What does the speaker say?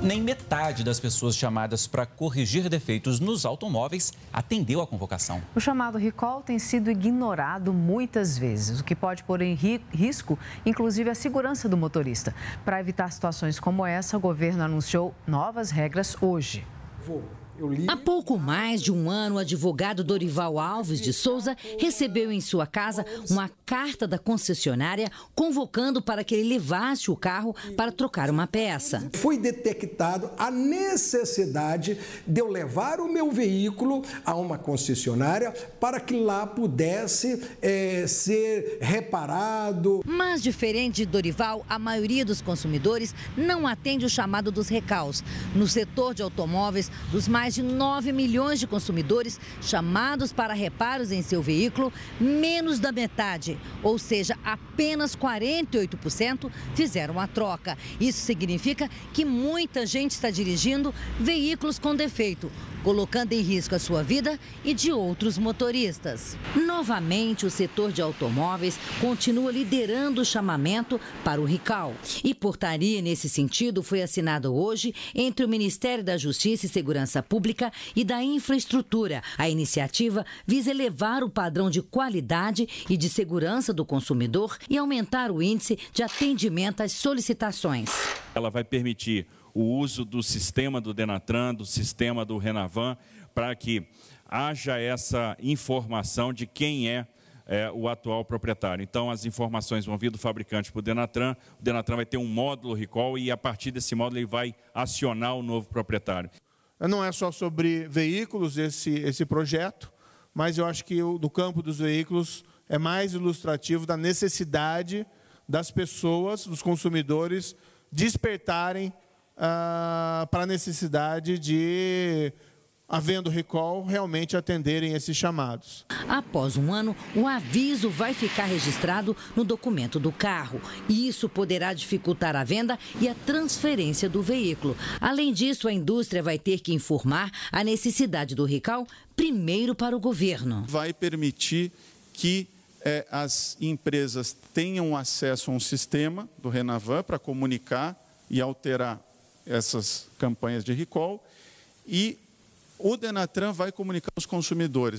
Nem metade das pessoas chamadas para corrigir defeitos nos automóveis atendeu à convocação. O chamado recall tem sido ignorado muitas vezes, o que pode pôr em risco, inclusive, a segurança do motorista. Para evitar situações como essa, o governo anunciou novas regras hoje. Vou Há pouco mais de um ano, o advogado Dorival Alves de Souza recebeu em sua casa uma carta da concessionária convocando para que ele levasse o carro para trocar uma peça. Foi detectado a necessidade de eu levar o meu veículo a uma concessionária para que lá pudesse é, ser reparado. Mas, diferente de Dorival, a maioria dos consumidores não atende o chamado dos recaus. No setor de automóveis, dos mais mais de 9 milhões de consumidores chamados para reparos em seu veículo, menos da metade, ou seja, apenas 48% fizeram a troca. Isso significa que muita gente está dirigindo veículos com defeito, colocando em risco a sua vida e de outros motoristas. Novamente, o setor de automóveis continua liderando o chamamento para o RICAL. E portaria nesse sentido foi assinada hoje entre o Ministério da Justiça e Segurança Pública e da Infraestrutura. A iniciativa visa elevar o padrão de qualidade e de segurança do consumidor e aumentar o índice de atendimento às solicitações. Ela vai permitir o uso do sistema do Denatran, do sistema do Renavan, para que haja essa informação de quem é, é, o atual proprietário. Então, as informações vão vir do fabricante para o Denatran, o Denatran vai ter um módulo recall e, a partir desse módulo, ele vai acionar o novo proprietário. Não é só sobre veículos esse, esse projeto, mas eu acho que o do campo dos veículos é mais ilustrativo da necessidade das pessoas, dos consumidores, despertarem ah, para a necessidade de havendo recall, realmente atenderem esses chamados. Após um ano, o aviso vai ficar registrado no documento do carro. E isso poderá dificultar a venda e a transferência do veículo. Além disso, a indústria vai ter que informar a necessidade do recall primeiro para o governo. Vai permitir que eh, as empresas tenham acesso a um sistema do Renavan para comunicar e alterar essas campanhas de recall e o Denatran vai comunicar aos consumidores.